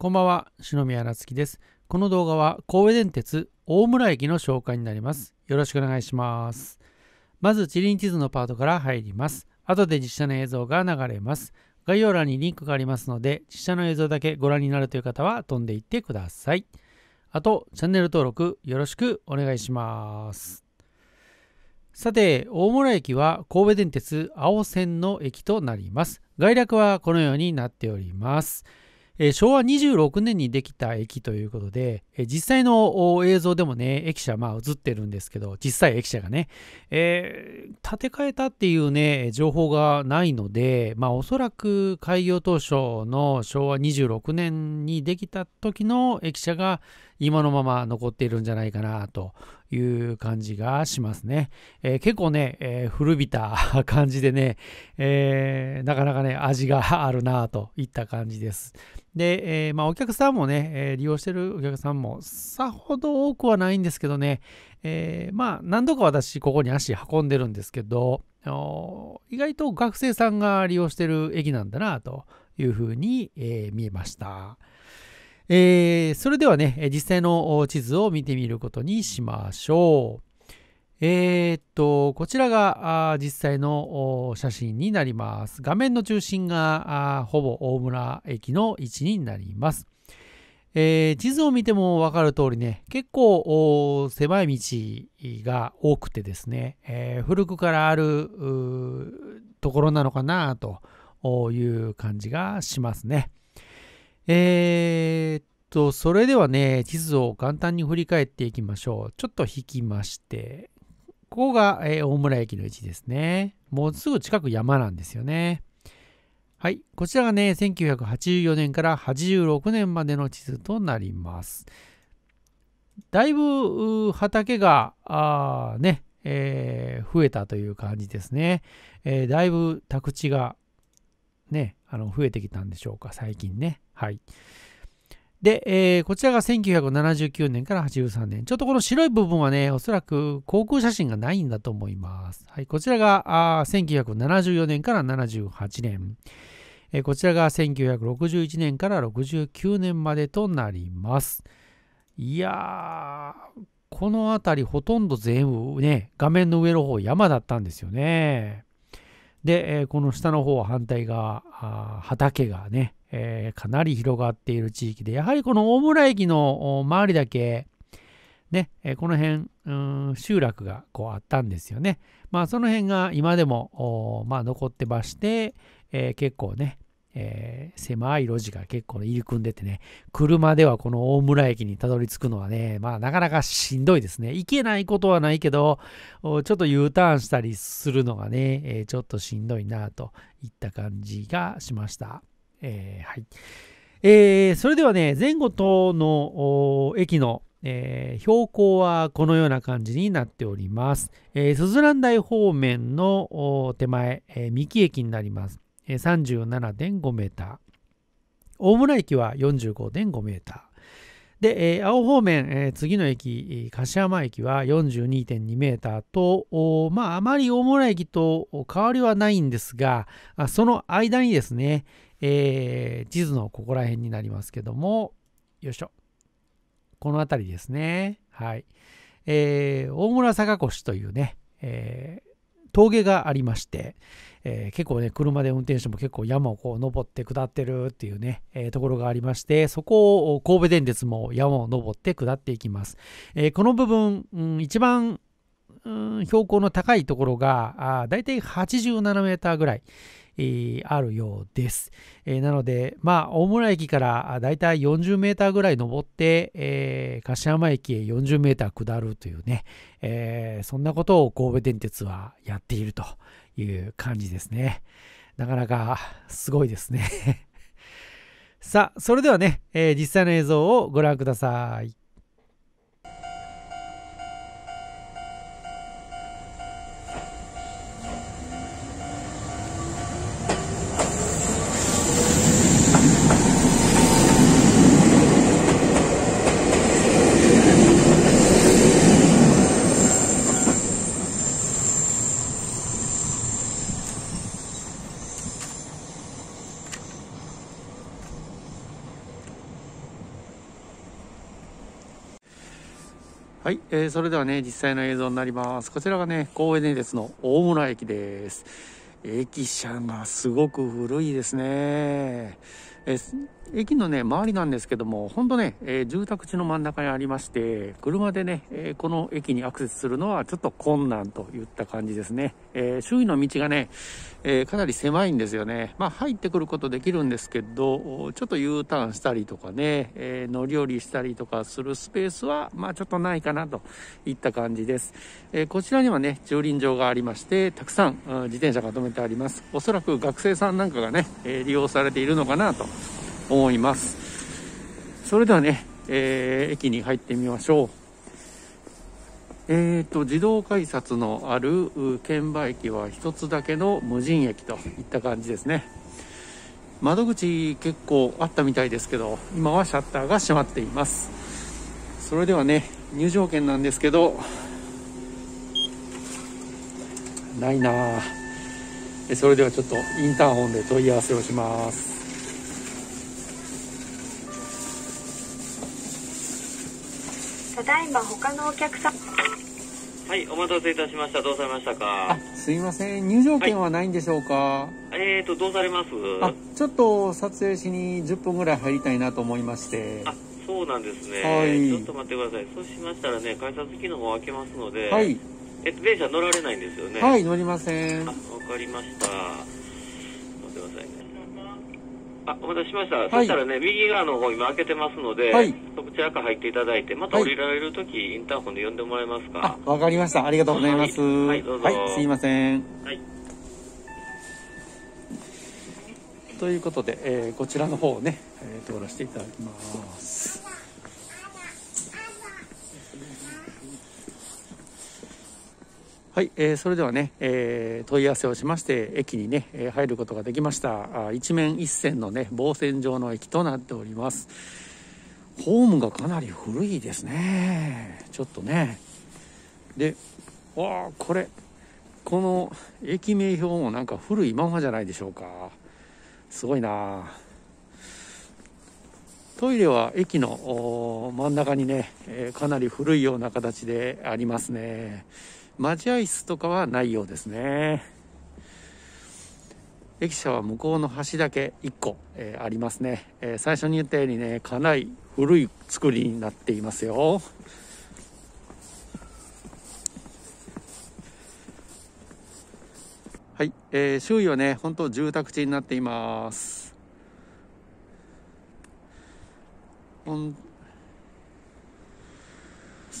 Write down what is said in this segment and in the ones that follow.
こんばんは、篠宮なつきです。この動画は神戸電鉄大村駅の紹介になります。よろしくお願いします。まず地理地図のパートから入ります。後で実写の映像が流れます。概要欄にリンクがありますので、実写の映像だけご覧になるという方は飛んでいってください。あと、チャンネル登録よろしくお願いします。さて、大村駅は神戸電鉄青線の駅となります。概略はこのようになっております。昭和26年にできた駅ということで、実際の映像でもね、駅舎まあ映ってるんですけど、実際駅舎がね、えー、建て替えたっていうね、情報がないので、まあおそらく開業当初の昭和26年にできた時の駅舎が今のまま残っているんじゃないかなという感じがしますね。えー、結構ね、えー、古びた感じでね、えー、なかなかね、味があるなといった感じです。で、えまあ、お客さんもね、え利用してるお客さんもさほど多くはないんですけどね、えまあ、何度か私、ここに足運んでるんですけど、意外と学生さんが利用してる駅なんだなというふうに、え見えました。えー、それではね、実際の地図を見てみることにしましょう。えー、っと、こちらが実際の写真になります。画面の中心がほぼ大村駅の位置になります。えー、地図を見ても分かる通りね、結構狭い道が多くてですね、えー、古くからあるところなのかなという感じがしますね。えー、っと、それではね、地図を簡単に振り返っていきましょう。ちょっと引きまして、ここが、えー、大村駅の位置ですね。もうすぐ近く山なんですよね。はい、こちらがね、1984年から86年までの地図となります。だいぶ畑が、あね、えー、増えたという感じですね。えー、だいぶ宅地がね、あの増えてきたんでしょうか、最近ね。はい。で、えー、こちらが1979年から83年。ちょっとこの白い部分はね、おそらく航空写真がないんだと思います。はい、こちらがあ1974年から78年、えー。こちらが1961年から69年までとなります。いやー、この辺りほとんど全部ね、画面の上の方山だったんですよね。で、えこの下の方は反対側、畑がね、えかなり広がっている地域で、やはりこの大村駅の周りだけ、ね、えこの辺、うん、集落がこうあったんですよね。まあその辺が今でも、まあ、残ってまして、え結構ね、えー、狭い路地が結構入り組んでてね、車ではこの大村駅にたどり着くのはね、まあなかなかしんどいですね。行けないことはないけど、ちょっと U ターンしたりするのがね、えー、ちょっとしんどいなといった感じがしました。えー、はい。えー、それではね、前後との駅のえー、標高はこのような感じになっております。えー、鈴蘭台方面の手前、えー、三木駅になります。37.5メーター。大村駅は45.5メーター。で、えー、青方面、えー、次の駅、柏山駅は42.2メーターと、まあ、あまり大村駅と変わりはないんですが、その間にですね、えー、地図のここら辺になりますけども、よいしょ。この辺りですね。はい。えー、大村坂越というね、え峠がありまして、えー、結構ね、車で運転しても結構山をこう登って下ってるっていうね、えー、ところがありまして、そこを神戸電鉄も山を登って下っていきます。えー、この部分、うん、一番ん、標高の高いところが、だいたい87メーターぐらい、えー、あるようです。えー、なので、まあ、大村駅からだいたい40メーターぐらい登って、えー、柏山駅へ40メーター下るというね、えー、そんなことを神戸電鉄はやっているという感じですね。なかなかすごいですね さあ、それではね、えー、実際の映像をご覧ください。はい、えー、それではね、実際の映像になります。こちらがね、公園電鉄の大村駅です。駅舎がすごく古いですね。え駅のね、周りなんですけども、ほんとね、えー、住宅地の真ん中にありまして、車でね、えー、この駅にアクセスするのはちょっと困難といった感じですね。えー、周囲の道がね、えかなり狭いんですよね。まあ、入ってくることできるんですけど、ちょっと U ターンしたりとかね、え乗り降りしたりとかするスペースは、まあ、ちょっとないかなといった感じです。えこちらにはね、駐輪場がありまして、たくさん自転車が止めてあります。おそらく学生さんなんかがね、え利用されているのかなと。思います。それではね、えー、駅に入ってみましょう。えーと、自動改札のある券売機は1つだけの無人駅といった感じですね窓口結構あったみたいですけど今はシャッターが閉まっていますそれではね入場券なんですけどないなそれではちょっとインターホンで問い合わせをしますだいま他のお客様はいお待たせいたしましたどうされましたかすいません入場券はないんでしょうか、はい、えーとどうされますあちょっと撮影しに10分ぐらい入りたいなと思いましてあそうなんですね、はい、ちょっと待ってくださいそうしましたらね改札機能を開けますのではいえっと電車乗られないんですよねはい乗りませんわかりました待ってくださいねあ、お待たせしました。はい、そしたらね、右側の方今開けてますので、はい、そちらから入っていただいて、また降りられるとき、はい、インターホンで呼んでもらえますか。あ、わかりました。ありがとうございます。はい、どうぞ。すいません。はい。ということで、えー、こちらの方をね、えー、通らせていただきます。はい、えー、それではね、えー、問い合わせをしまして駅にね、えー、入ることができましたあ一面一線のね防線上の駅となっておりますホームがかなり古いですねちょっとねでわあこれこの駅名標もなんか古いままじゃないでしょうかすごいなトイレは駅の真ん中にね、えー、かなり古いような形でありますね。待合室とかはないようですね。駅舎は向こうの端だけ1個、えー、ありますね、えー、最初に言ったようにね、かなり古い作りになっていますよ。はい、えー、周囲はね、本当住宅地になっています。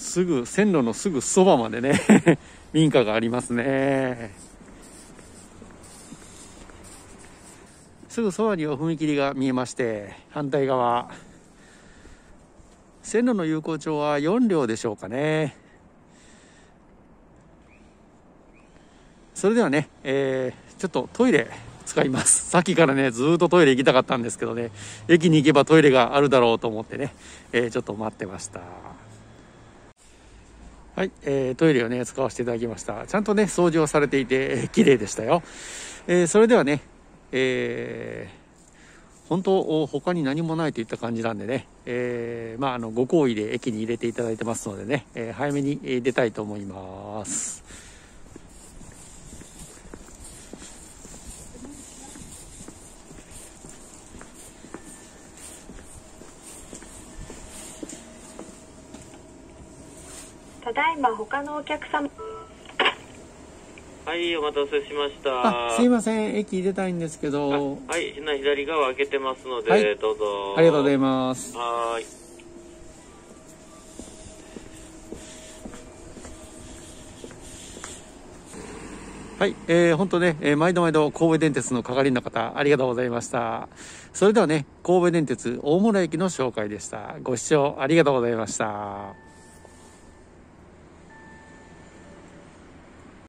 すぐ、線路のすぐそばまでね 民家がありますね。すぐそばには踏切が見えまして、反対側。線路の有効帳は4両でしょうかね。それではね、えー、ちょっとトイレ使います。さっきからね、ずっとトイレ行きたかったんですけどね、駅に行けばトイレがあるだろうと思ってね、えー、ちょっと待ってました。はい、えー、トイレをね、使わせていただきました。ちゃんとね、掃除をされていて、えー、綺麗でしたよ。えー、それではね、えー、本当、他に何もないといった感じなんでね、えー、まあ、あの、ご好意で駅に入れていただいてますのでね、えー、早めに出たいと思います。ただいま他のお客様はいお待たせしましたすいません駅出たいんですけどはい今左側開けてますので、はい、どうぞありがとうございますはいはい、えー、本当ね、えー、毎度毎度神戸電鉄の係の方、ありがとうございました。それではね、神戸電鉄大村駅の紹介でした。ご視聴ありがとうございました。